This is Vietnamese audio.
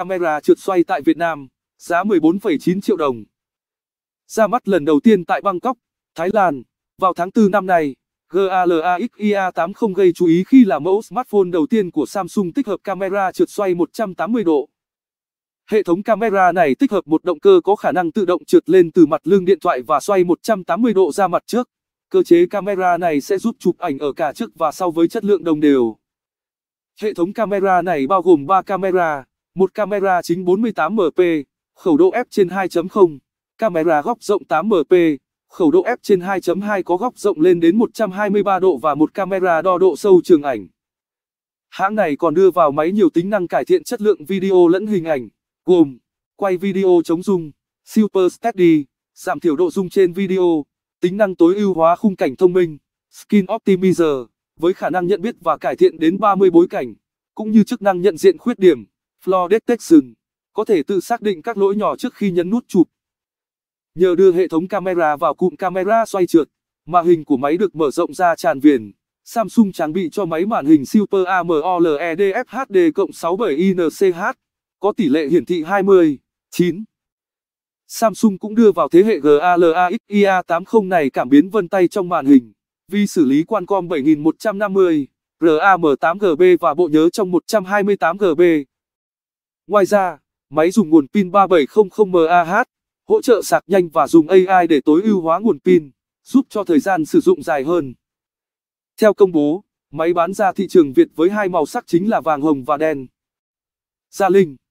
Camera trượt xoay tại Việt Nam, giá 14,9 triệu đồng. Ra mắt lần đầu tiên tại Bangkok, Thái Lan, vào tháng 4 năm nay, GALAXIA 80 gây chú ý khi là mẫu smartphone đầu tiên của Samsung tích hợp camera trượt xoay 180 độ. Hệ thống camera này tích hợp một động cơ có khả năng tự động trượt lên từ mặt lưng điện thoại và xoay 180 độ ra mặt trước. Cơ chế camera này sẽ giúp chụp ảnh ở cả trước và sau với chất lượng đồng đều. Hệ thống camera này bao gồm 3 camera một camera chính 48MP, khẩu độ f trên 2.0, camera góc rộng 8MP, khẩu độ f trên 2.2 có góc rộng lên đến 123 độ và một camera đo độ sâu trường ảnh. Hãng này còn đưa vào máy nhiều tính năng cải thiện chất lượng video lẫn hình ảnh, gồm quay video chống rung, Super Steady, giảm thiểu độ rung trên video, tính năng tối ưu hóa khung cảnh thông minh, Skin Optimizer, với khả năng nhận biết và cải thiện đến 30 bối cảnh, cũng như chức năng nhận diện khuyết điểm. Floor Detection, có thể tự xác định các lỗi nhỏ trước khi nhấn nút chụp. Nhờ đưa hệ thống camera vào cụm camera xoay trượt, mà hình của máy được mở rộng ra tràn viền. Samsung trang bị cho máy màn hình Super AMOLED FHD cộng 67INCH, có tỷ lệ hiển thị 20, 9. Samsung cũng đưa vào thế hệ GALAXIA 80 này cảm biến vân tay trong màn hình, vi xử lý Qualcomm 7150, RAM8GB và bộ nhớ trong 128GB. Ngoài ra, máy dùng nguồn pin 3700mAh, hỗ trợ sạc nhanh và dùng AI để tối ưu hóa nguồn pin, giúp cho thời gian sử dụng dài hơn. Theo công bố, máy bán ra thị trường Việt với hai màu sắc chính là vàng hồng và đen. Gia Linh